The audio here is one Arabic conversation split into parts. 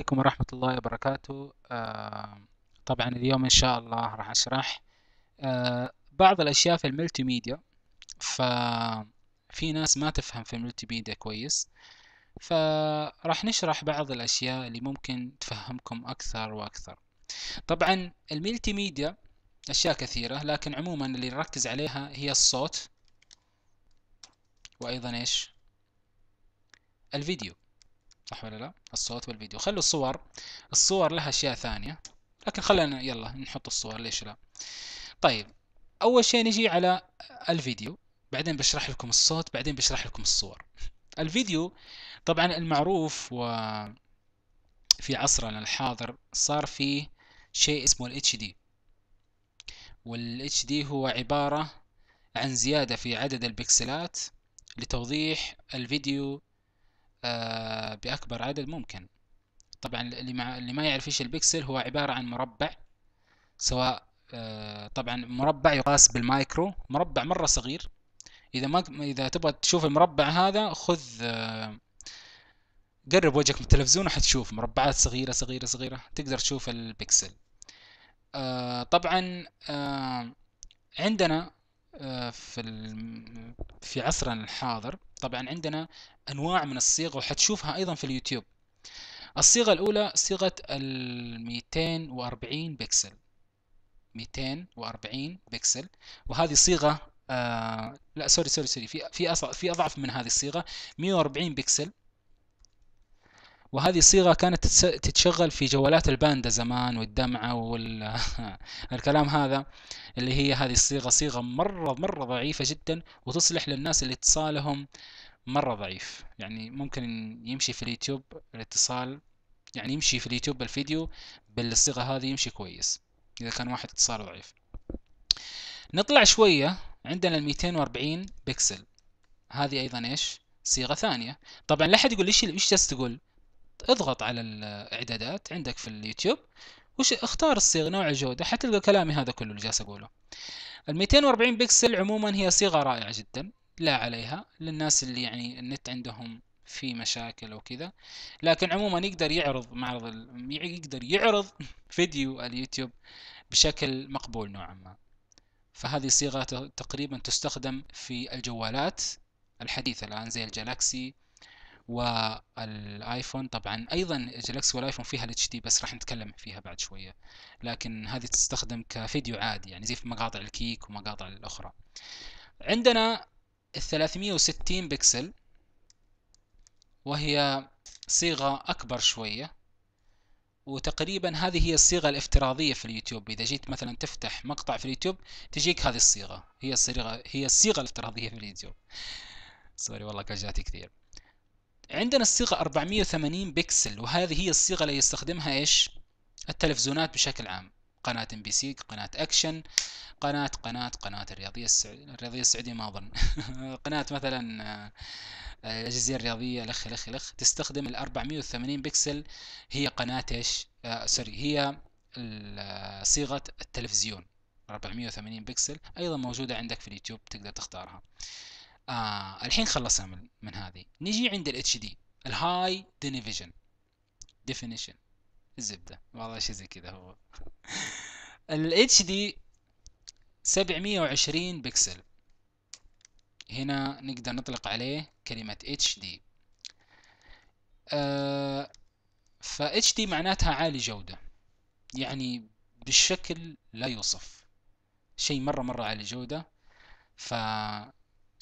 عليكم ورحمة الله وبركاته آه، طبعا اليوم إن شاء الله راح أشرح آه، بعض الأشياء في الملتي ميديا ففي ناس ما تفهم في الملتي ميديا كويس فراح نشرح بعض الأشياء اللي ممكن تفهمكم أكثر وأكثر طبعا الملتي ميديا أشياء كثيرة لكن عموما اللي نركز عليها هي الصوت وأيضا إيش الفيديو صح ولا لا الصوت والفيديو خلوا الصور الصور لها اشياء ثانية لكن خلينا يلا نحط الصور ليش لا طيب اول شيء نجي على الفيديو بعدين بشرح لكم الصوت بعدين بشرح لكم الصور الفيديو طبعا المعروف و في عصرنا الحاضر صار في شيء اسمه ال HD وال HD هو عبارة عن زيادة في عدد البكسلات لتوضيح الفيديو آه، بأكبر عدد ممكن طبعا اللي ما يعرف ايش البكسل هو عبارة عن مربع سواء آه، طبعا مربع يقاس بالمايكرو مربع مرة صغير إذا ما إذا تبغى تشوف المربع هذا خذ آه، قرب وجهك من التلفزيون وحتشوف مربعات صغيرة صغيرة صغيرة تقدر تشوف البكسل طبعا عندنا آه، في في عصرنا الحاضر طبعا عندنا انواع من الصيغ وحتشوفها ايضا في اليوتيوب الصيغه الاولى صيغه ال 240 بكسل 240 بكسل وهذه صيغه آه لا سوري سوري سوري في في في اضعف من هذه الصيغه 140 بكسل وهذه الصيغة كانت تتشغل في جوالات الباندا زمان والدمعة والكلام هذا اللي هي هذه الصيغة صيغة مرة مرة ضعيفة جدا وتصلح للناس اللي اتصالهم مرة ضعيف يعني ممكن يمشي في اليوتيوب الاتصال يعني يمشي في اليوتيوب الفيديو بالصيغة هذه يمشي كويس إذا كان واحد اتصاله ضعيف نطلع شوية عندنا ال 240 بكسل هذه أيضا إيش صيغة ثانية طبعا لا أحد يقول إيش إيش تقول اضغط على الاعدادات عندك في اليوتيوب وش اختار الصيغه نوع الجوده حتلقى كلامي هذا كله اللي جالس اقوله ال 240 بكسل عموما هي صيغه رائعه جدا لا عليها للناس اللي يعني النت عندهم في مشاكل وكذا لكن عموما يقدر يعرض معرض ال... يقدر يعرض فيديو اليوتيوب بشكل مقبول نوعا ما فهذه صيغة تقريبا تستخدم في الجوالات الحديثة الآن زي الجلاكسي والايفون طبعا ايضا جلاكسي والايفون فيها الاتش دي بس راح نتكلم فيها بعد شويه لكن هذه تستخدم كفيديو عادي يعني زي في مقاطع الكيك ومقاطع الاخرى عندنا ال 360 بكسل وهي صيغه اكبر شويه وتقريبا هذه هي الصيغه الافتراضيه في اليوتيوب اذا جيت مثلا تفتح مقطع في اليوتيوب تجيك هذه الصيغه هي الصيغه هي الصيغه الافتراضيه في اليوتيوب سوري والله كجاتي كثير عندنا الصيغة 480 بكسل وهذه هي الصيغة اللي يستخدمها ايش التلفزيونات بشكل عام قناة ام بي سي قناة اكشن قناة قناة قناة الرياضية السعودية الرياضية السعودية ما اظن قناة مثلا آه، الجزيرة الرياضية لخ لخ لخ تستخدم ال 480 بكسل هي قناة ايش آه سوري هي آه، صيغة التلفزيون 480 بكسل ايضا موجودة عندك في اليوتيوب تقدر تختارها آه الحين خلصنا من, من هذه نجي عند الاتش دي الهاي ديفيجن ديفينيشن الزبده والله شيء زي كذا هو الاتش دي 720 بكسل هنا نقدر نطلق عليه كلمة اتش دي آه ف HD معناتها عالي جودة يعني بالشكل لا يوصف شيء مرة مرة عالي جودة ف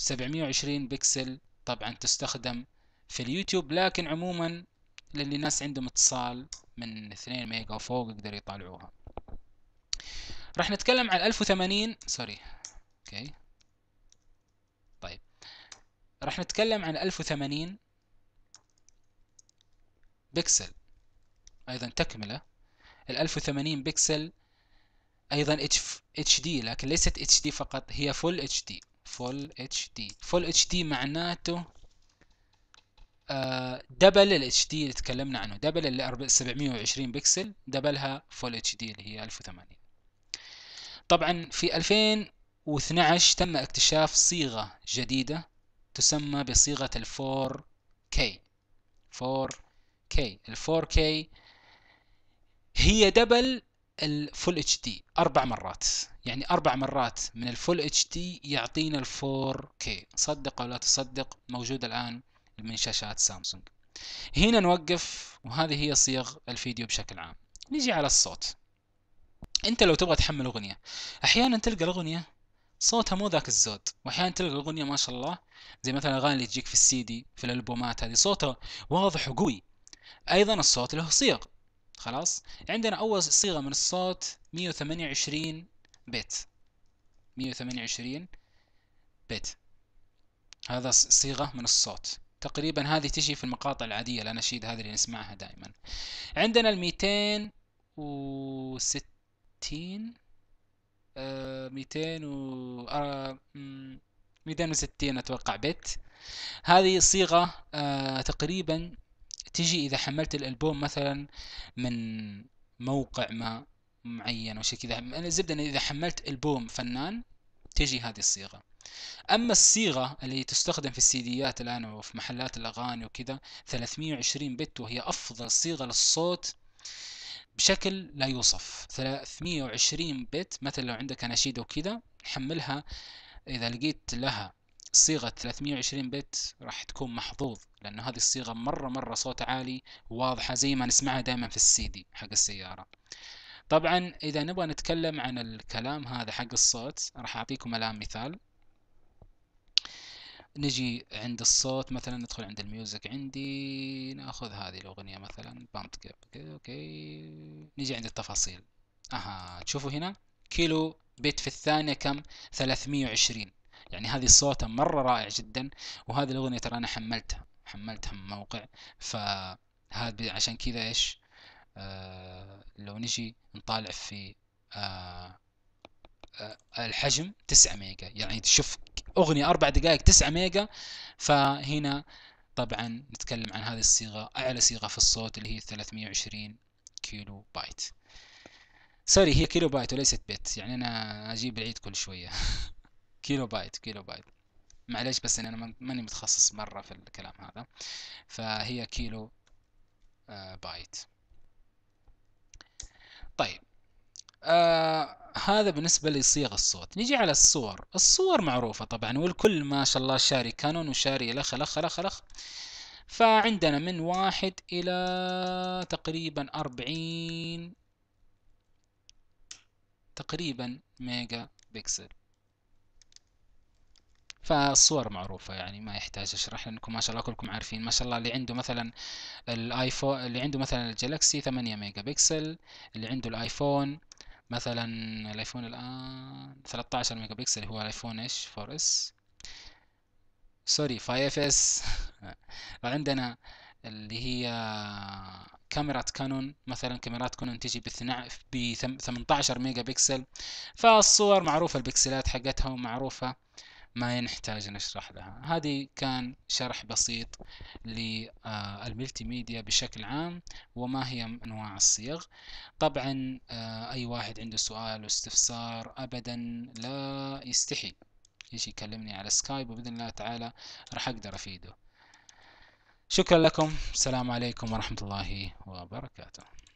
720 بكسل طبعا تستخدم في اليوتيوب لكن عموما للي ناس عندهم اتصال من 2 ميجا وفوق يقدر يطالعوها راح نتكلم عن 1080 سوري اوكي طيب راح نتكلم عن 1080 بكسل ايضا تكمله ال 1080 بكسل ايضا اتش دي لكن ليست اتش دي فقط هي فول اتش دي فول اتش دي فول اتش دي معناته دبل آه، الاتش دي اللي تكلمنا عنه دبل اللي 720 بكسل دبلها فول اتش دي اللي هي 1080 طبعا في 2012 تم اكتشاف صيغة جديدة تسمى بصيغة ال 4K 4K ال 4K هي دبل الفول اتش دي اربع مرات يعني أربع مرات من الفول اتش دي يعطينا الفور كي صدق أو لا تصدق موجود الآن من شاشات سامسونج هنا نوقف وهذه هي صيغ الفيديو بشكل عام نيجي على الصوت انت لو تبغى تحمل اغنيه احيانا تلقى الاغنيه صوتها مو ذاك الزود واحيانا تلقى الاغنيه ما شاء الله زي مثلا الاغاني اللي تجيك في السي دي في الالبومات هذه صوتها واضح وقوي ايضا الصوت له صيغ خلاص عندنا اول صيغه من الصوت 128 بت 128 بت هذا صيغة من الصوت تقريبا هذه تجي في المقاطع العادية الأناشيد هذه اللي نسمعها دائما عندنا ال 260 200 و 260 آه، أتوقع بت هذه صيغة آه، تقريبا تجي إذا حملت الألبوم مثلا من موقع ما معين او شيء كذا الزبده انه اذا حملت البوم فنان تجي هذه الصيغه اما الصيغه اللي تستخدم في السيديات الان وفي محلات الاغاني وكذا 320 بت وهي افضل صيغه للصوت بشكل لا يوصف 320 بت مثلا لو عندك اناشيد وكذا حملها اذا لقيت لها صيغة 320 بت راح تكون محظوظ لأن هذه الصيغة مرة مرة صوت عالي واضحة زي ما نسمعها دائما في السيدي حق السيارة طبعا اذا نبغى نتكلم عن الكلام هذا حق الصوت راح اعطيكم الان مثال نجي عند الصوت مثلا ندخل عند الميوزك عندي ناخذ هذه الاغنيه مثلا بامت كيب اوكي نجي عند التفاصيل اها تشوفوا هنا كيلو بيت في الثانيه كم 320 يعني هذه صوتها مره رائع جدا وهذه الاغنيه ترى انا حملتها حملتها من موقع فهذا عشان كذا ايش آه، لو نجي نطالع في آه، آه، الحجم 9 ميجا يعني تشوف اغنية اربع دقائق 9 ميجا فهنا طبعا نتكلم عن هذه الصيغة اعلى صيغة في الصوت اللي هي 320 كيلو بايت سوري هي كيلو بايت وليست بيت يعني انا اجيب العيد كل شوية كيلو بايت كيلو بايت معليش بس انا ماني متخصص مرة في الكلام هذا فهي كيلو بايت هذا بالنسبة لصيغ الصوت نجي على الصور الصور معروفة طبعا والكل ما شاء الله شاري كانون وشاري لخ لخ لخ لخ فعندنا من واحد إلى تقريبا أربعين تقريبا ميجا بكسل فالصور معروفة يعني ما يحتاج أشرح لأنكم ما شاء الله كلكم عارفين ما شاء الله اللي عنده مثلا الآيفون اللي عنده مثلا الجلاكسي 8 ميجا بكسل اللي عنده الآيفون مثلا الايفون الان 13 ميجا بكسل هو الايفون ايش 4 اس سوري 5 اس وعندنا اللي هي كاميرا كانون مثلا كاميرات كانون تجي ب 18 ميجا بكسل فالصور معروفة البكسلات حقتها ومعروفة ما نحتاج نشرح لها هذه كان شرح بسيط للملتي ميديا بشكل عام وما هي أنواع الصيغ طبعا آه، أي واحد عنده سؤال واستفسار أبدا لا يستحي يجي يكلمني على سكايب وبإذن الله تعالى راح أقدر أفيده شكرا لكم السلام عليكم ورحمة الله وبركاته